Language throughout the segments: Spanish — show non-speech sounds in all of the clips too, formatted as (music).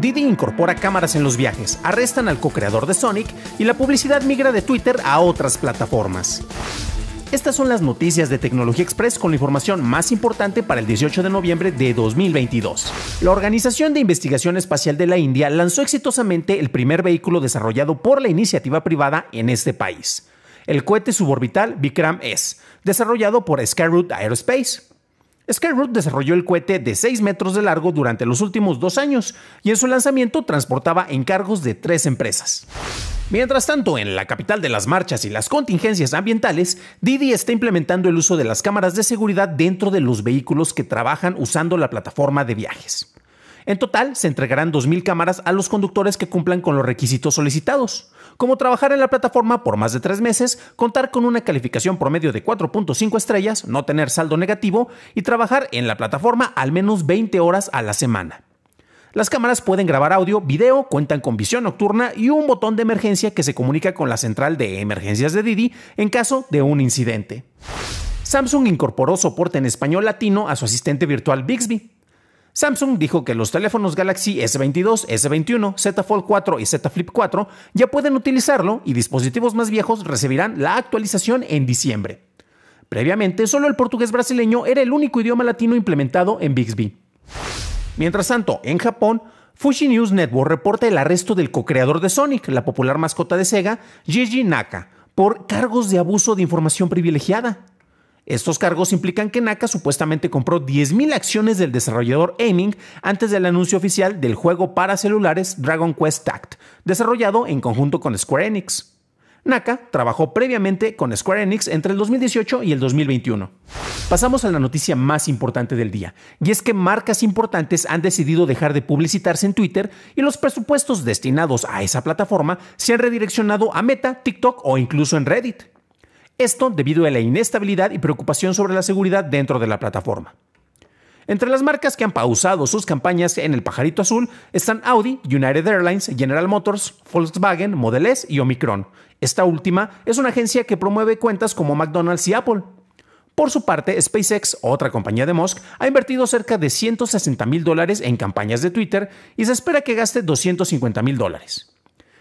Didi incorpora cámaras en los viajes, arrestan al co-creador de Sonic y la publicidad migra de Twitter a otras plataformas. Estas son las noticias de Tecnología Express con la información más importante para el 18 de noviembre de 2022. La Organización de Investigación Espacial de la India lanzó exitosamente el primer vehículo desarrollado por la iniciativa privada en este país, el cohete suborbital Vikram S, desarrollado por Skyroot Aerospace. Skyroot desarrolló el cohete de 6 metros de largo durante los últimos dos años y en su lanzamiento transportaba encargos de tres empresas. Mientras tanto, en la capital de las marchas y las contingencias ambientales, Didi está implementando el uso de las cámaras de seguridad dentro de los vehículos que trabajan usando la plataforma de viajes. En total, se entregarán 2.000 cámaras a los conductores que cumplan con los requisitos solicitados, como trabajar en la plataforma por más de tres meses, contar con una calificación promedio de 4.5 estrellas, no tener saldo negativo y trabajar en la plataforma al menos 20 horas a la semana. Las cámaras pueden grabar audio, video, cuentan con visión nocturna y un botón de emergencia que se comunica con la central de emergencias de Didi en caso de un incidente. Samsung incorporó soporte en español latino a su asistente virtual Bixby. Samsung dijo que los teléfonos Galaxy S22, S21, Z Fold 4 y Z Flip 4 ya pueden utilizarlo y dispositivos más viejos recibirán la actualización en diciembre. Previamente, solo el portugués brasileño era el único idioma latino implementado en Bixby. Mientras tanto, en Japón, Fuji News Network reporta el arresto del co-creador de Sonic, la popular mascota de Sega, Gigi Naka, por cargos de abuso de información privilegiada. Estos cargos implican que Naka supuestamente compró 10.000 acciones del desarrollador Aiming antes del anuncio oficial del juego para celulares Dragon Quest Tact, desarrollado en conjunto con Square Enix. Naka trabajó previamente con Square Enix entre el 2018 y el 2021. Pasamos a la noticia más importante del día, y es que marcas importantes han decidido dejar de publicitarse en Twitter y los presupuestos destinados a esa plataforma se han redireccionado a Meta, TikTok o incluso en Reddit. Esto debido a la inestabilidad y preocupación sobre la seguridad dentro de la plataforma. Entre las marcas que han pausado sus campañas en el pajarito azul están Audi, United Airlines, General Motors, Volkswagen, Model S y Omicron. Esta última es una agencia que promueve cuentas como McDonald's y Apple. Por su parte, SpaceX, otra compañía de Musk, ha invertido cerca de 160 mil dólares en campañas de Twitter y se espera que gaste 250 mil dólares.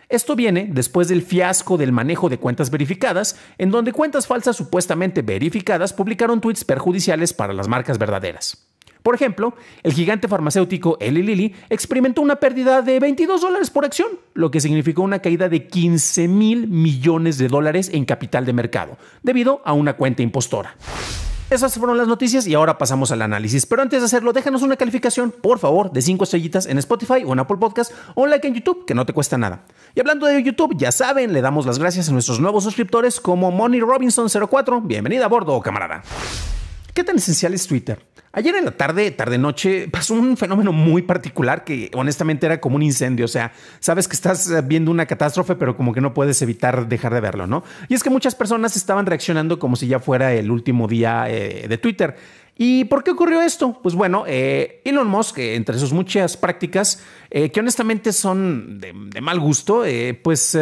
Esto viene después del fiasco del manejo de cuentas verificadas, en donde cuentas falsas supuestamente verificadas publicaron tweets perjudiciales para las marcas verdaderas. Por ejemplo, el gigante farmacéutico Eli Lilly experimentó una pérdida de 22 dólares por acción, lo que significó una caída de 15 mil millones de dólares en capital de mercado, debido a una cuenta impostora. Esas fueron las noticias y ahora pasamos al análisis. Pero antes de hacerlo, déjanos una calificación, por favor, de 5 estrellitas en Spotify o en Apple Podcast o un like en YouTube, que no te cuesta nada. Y hablando de YouTube, ya saben, le damos las gracias a nuestros nuevos suscriptores como Money Robinson 04. Bienvenida a bordo, camarada. ¿Qué tan esencial es Twitter? Ayer en la tarde, tarde noche, pasó un fenómeno muy particular que honestamente era como un incendio. O sea, sabes que estás eh, viendo una catástrofe, pero como que no puedes evitar dejar de verlo, ¿no? Y es que muchas personas estaban reaccionando como si ya fuera el último día eh, de Twitter. ¿Y por qué ocurrió esto? Pues bueno, eh, Elon Musk, entre sus muchas prácticas, que honestamente son de, de mal gusto, pues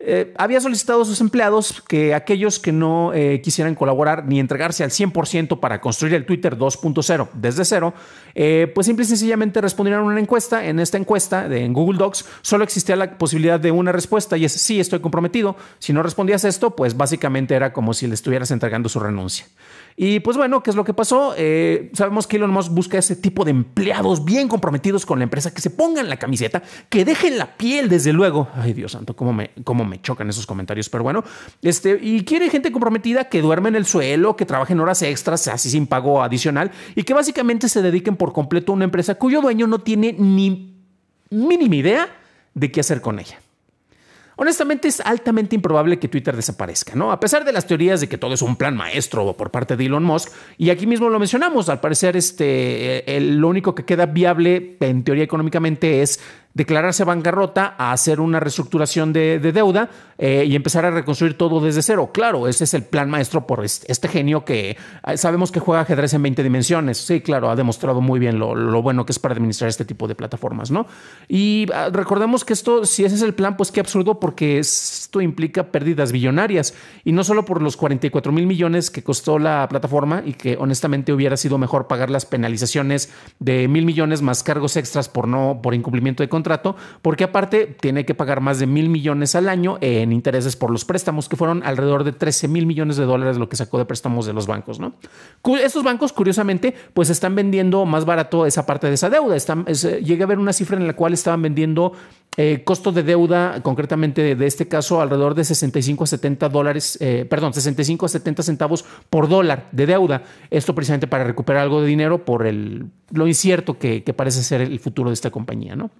eh, había solicitado a sus empleados que aquellos que no eh, quisieran colaborar ni entregarse al 100% para construir el Twitter 2.0 desde cero, eh, pues simple y sencillamente respondieran a una encuesta. En esta encuesta de, en Google Docs solo existía la posibilidad de una respuesta y es sí, estoy comprometido. Si no respondías esto, pues básicamente era como si le estuvieras entregando su renuncia. Y pues bueno, ¿qué es lo que pasó? Eh, sabemos que Elon Musk busca ese tipo de empleados bien comprometidos con la empresa, que se pongan la camiseta, que dejen la piel, desde luego. Ay, Dios santo, cómo me, cómo me chocan esos comentarios, pero bueno. Este, y quiere gente comprometida que duerme en el suelo, que trabaje en horas extras, así sin pago adicional, y que básicamente se dediquen por completo a una empresa cuyo dueño no tiene ni mínima idea de qué hacer con ella. Honestamente es altamente improbable que Twitter desaparezca, ¿no? A pesar de las teorías de que todo es un plan maestro por parte de Elon Musk, y aquí mismo lo mencionamos, al parecer este, el, lo único que queda viable en teoría económicamente es declararse bancarrota, a hacer una reestructuración de, deuda eh, y empezar a reconstruir todo desde cero. Claro, ese es el plan maestro por este, genio que ah, sabemos que juega ajedrez en 20 dimensiones. Sí, claro, ha demostrado muy bien lo, bueno que es para administrar este tipo de plataformas, ¿no? Y ah, recordemos que esto, si ese es el plan, pues qué absurdo, porque esto implica pérdidas billonarias y no solo por los 44 mil millones que costó la plataforma y que honestamente hubiera sido mejor pagar las penalizaciones de mil millones más cargos extras por no por incumplimiento de contrato, porque aparte tiene que pagar más de mil millones al año en intereses por los préstamos, que fueron alrededor de 13 mil millones de dólares lo que sacó de préstamos de los bancos, ¿no? Estos bancos, curiosamente, pues están vendiendo más barato esa parte de esa deuda. Están, eh, a ver una cifra en la cual estaban vendiendo eh, costo de deuda, concretamente de, este caso, alrededor de 65 a 70 dólares, eh, perdón, 65 a 70 centavos por dólar de deuda. Esto precisamente para recuperar algo de dinero por el, lo incierto que, que parece ser el futuro de esta compañía, ¿no?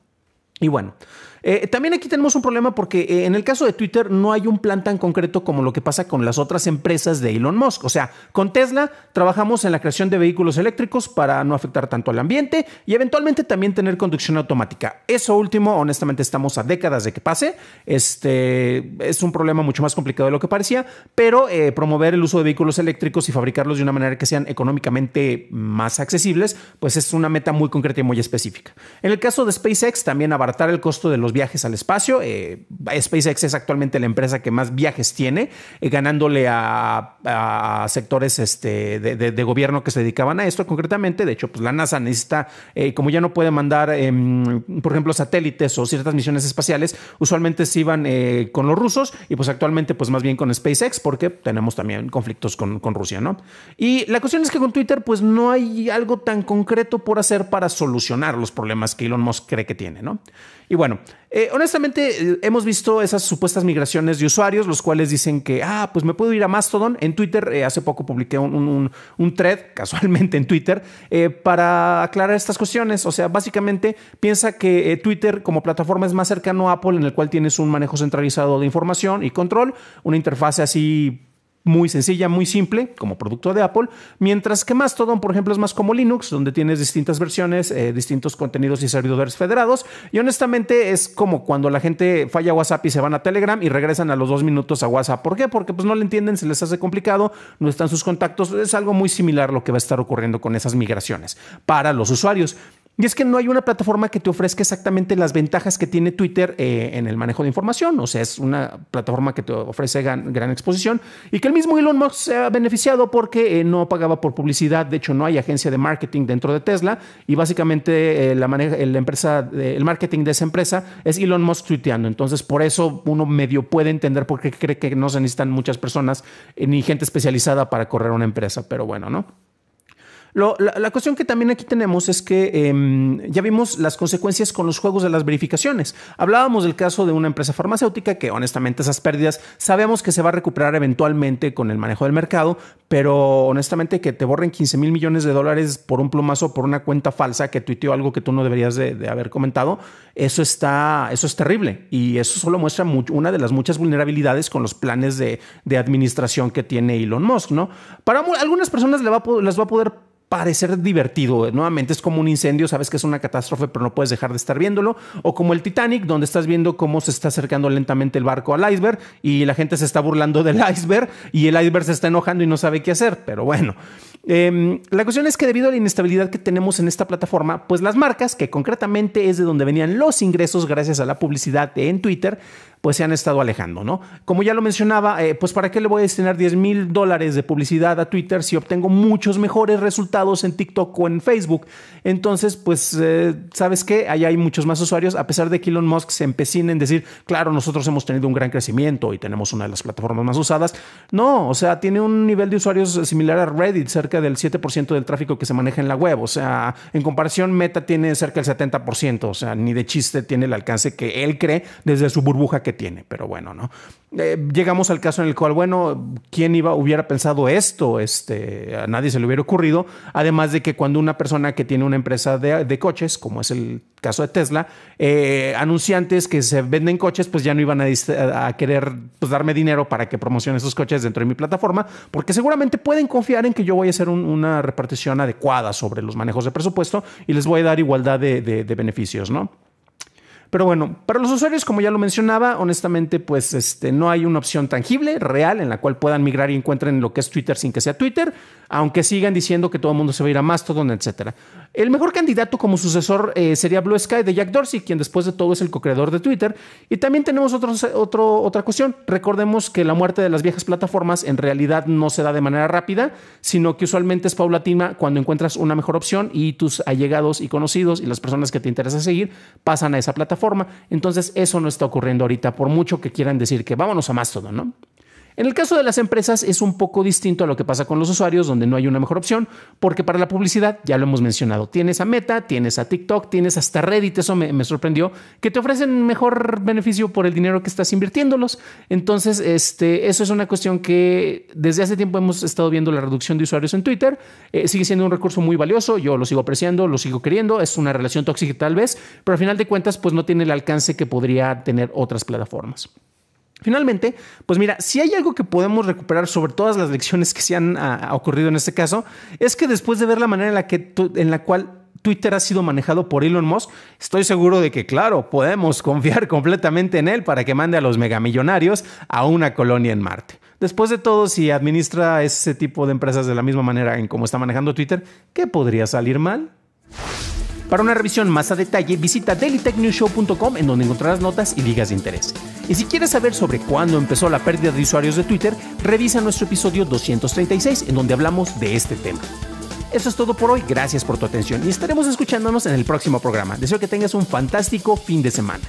Y bueno, eh, también aquí tenemos un problema porque eh, en el caso de Twitter no hay un plan tan concreto como lo que pasa con las otras empresas de Elon Musk. O sea, con Tesla trabajamos en la creación de vehículos eléctricos para no afectar tanto al ambiente y eventualmente también tener conducción automática. Eso último, honestamente, estamos a décadas de que pase. Este es un problema mucho más complicado de lo que parecía, pero eh, promover el uso de vehículos eléctricos y fabricarlos de una manera que sean económicamente más accesibles, pues es una meta muy concreta y muy específica. En el caso de SpaceX, también abaratar el costo de los viajes al espacio. Eh, SpaceX es actualmente la empresa que más viajes tiene, eh, ganándole a, sectores este, de, gobierno que se dedicaban a esto concretamente. De hecho, pues la NASA necesita, eh, como ya no puede mandar, em, por ejemplo, satélites o ciertas misiones espaciales, usualmente se iban con los rusos y pues actualmente pues más bien con SpaceX porque tenemos también conflictos con, con Rusia, ¿no? Y la cuestión es que con Twitter pues no hay algo tan concreto por hacer para solucionar los problemas que Elon Musk cree que tiene, ¿no? Y bueno, eh, honestamente, eh, hemos visto esas supuestas migraciones de usuarios, los cuales dicen que, ah, pues me puedo ir a Mastodon. En Twitter, eh, hace poco publiqué un, un, un, thread, (laughs) casualmente en Twitter, para aclarar estas cuestiones. O sea, básicamente piensa que Twitter como plataforma es más cercano a Apple, en el cual tienes un manejo centralizado de información y control, una interfaz así muy sencilla, muy simple, como producto de Apple, mientras que Mastodon, por ejemplo, es más como Linux, donde tienes distintas versiones, eh, distintos contenidos y servidores federados, y honestamente es como cuando la gente falla WhatsApp y se van a Telegram y regresan a los dos minutos a WhatsApp. ¿Por qué? Porque pues no le entienden, se les hace complicado, no están sus contactos, es algo muy similar lo que va a estar ocurriendo con esas migraciones para los usuarios. Y es que no hay una plataforma que te ofrezca exactamente las ventajas que tiene Twitter eh, en el manejo de información. O sea, es una plataforma que te ofrece gran, exposición y que el mismo Elon Musk se ha beneficiado porque eh, no pagaba por publicidad. De hecho, no hay agencia de marketing dentro de Tesla y básicamente eh, la, empresa, el marketing de esa empresa es Elon Musk tuiteando. Entonces, por eso uno medio puede entender por qué cree que no se necesitan muchas personas ni gente especializada para correr una empresa. Pero bueno, ¿no? la, cuestión que también aquí tenemos es que em, ya vimos las consecuencias con los juegos de las verificaciones. Hablábamos del caso de una empresa farmacéutica que honestamente esas pérdidas sabemos que se va a recuperar eventualmente con el manejo del mercado, pero honestamente que te borren 15 mil millones de dólares por un plumazo, por una cuenta falsa que tuiteó algo que tú no deberías de, haber comentado, eso está, eso es terrible y eso solo muestra una de las muchas vulnerabilidades con los planes de, administración que tiene Elon Musk, ¿no? Para algunas personas le les va a poder parecer divertido. Eh, nuevamente es como un incendio, sabes que es una catástrofe, pero no puedes dejar de estar viéndolo. O como el Titanic, donde estás viendo cómo se está acercando lentamente el barco al iceberg y la gente se está burlando del (laughs) iceberg y el iceberg se está enojando y no sabe qué hacer. Pero bueno, em, la cuestión es que debido a la inestabilidad que tenemos en esta plataforma, pues las marcas, que concretamente es de donde venían los ingresos gracias a la publicidad en Twitter, pues se han estado alejando, ¿no? Como ya lo mencionaba, eh, pues para qué le voy a destinar 10 mil dólares de publicidad a Twitter si obtengo muchos mejores resultados en TikTok o en Facebook. Entonces, pues, eh, ¿sabes qué? Ahí hay muchos más usuarios, a pesar de que Elon Musk se empecine en decir, claro, nosotros hemos tenido un gran crecimiento y tenemos una de las plataformas más usadas. No, o sea, tiene un nivel de usuarios similar a Reddit, cerca del 7% del tráfico que se maneja en la web. O sea, en comparación, Meta tiene cerca del 70%, o sea, ni de chiste tiene el alcance que él cree desde su burbuja que tiene, pero bueno, ¿no? Eh, llegamos al caso en el cual, bueno, ¿quién iba, hubiera pensado esto? Este, a nadie se le hubiera ocurrido. Además de que cuando una persona que tiene una empresa de, coches, como es el caso de Tesla, eh, anunciantes que se venden coches, pues ya no iban a, querer pues, darme dinero para que promocione esos coches dentro de mi plataforma, porque seguramente pueden confiar en que yo voy a hacer una repartición adecuada sobre los manejos de presupuesto y les voy a dar igualdad de beneficios, ¿no? Pero bueno, para los usuarios, como ya lo mencionaba, honestamente, pues este, no hay una opción tangible, real, en la cual puedan migrar y encuentren lo que es Twitter sin que sea Twitter, aunque sigan diciendo que todo el mundo se va a ir a Mastodon, etc. El mejor candidato como sucesor eh, sería Blue Sky de Jack Dorsey, quien después de todo es el co-creador de Twitter. Y también tenemos otro, otra cuestión. Recordemos que la muerte de las viejas plataformas en realidad no se da de manera rápida, sino que usualmente es paulatina cuando encuentras una mejor opción y tus allegados y conocidos y las personas que te interesa seguir pasan a esa plataforma forma. Entonces, eso no está ocurriendo ahorita, por mucho que quieran decir que vámonos a Mastodon, ¿no? En el caso de las empresas es un poco distinto a lo que pasa con los usuarios, donde no hay una mejor opción, porque para la publicidad, ya lo hemos mencionado, tienes a Meta, tienes a TikTok, tienes hasta Reddit, eso me, sorprendió, que te ofrecen mejor beneficio por el dinero que estás invirtiéndolos. Entonces, este, eso es una cuestión que desde hace tiempo hemos estado viendo la reducción de usuarios en Twitter. Eh, sigue siendo un recurso muy valioso, yo lo sigo apreciando, lo sigo queriendo, es una relación tóxica tal vez, pero al final de cuentas, pues no tiene el alcance que podría tener otras plataformas. Finalmente, pues mira, si hay algo que podemos recuperar sobre todas las lecciones que se han ah, ah, ocurrido en este caso, es que después de ver la manera en la, que en la cual Twitter ha sido manejado por Elon Musk, estoy seguro de que, claro, podemos (laughs) confiar completamente en él para que mande a los megamillonarios a una colonia en Marte. Después de todo, si administra ese tipo de empresas de la misma manera en cómo está manejando Twitter, ¿qué podría salir mal? Para una revisión más a detalle, visita dailytechnewshow.com en donde encontrarás notas y ligas de interés. Y si quieres saber sobre cuándo empezó la pérdida de usuarios de Twitter, revisa nuestro episodio 236 en donde hablamos de este tema. Eso es todo por hoy, gracias por tu atención y estaremos escuchándonos en el próximo programa. Deseo que tengas un fantástico fin de semana.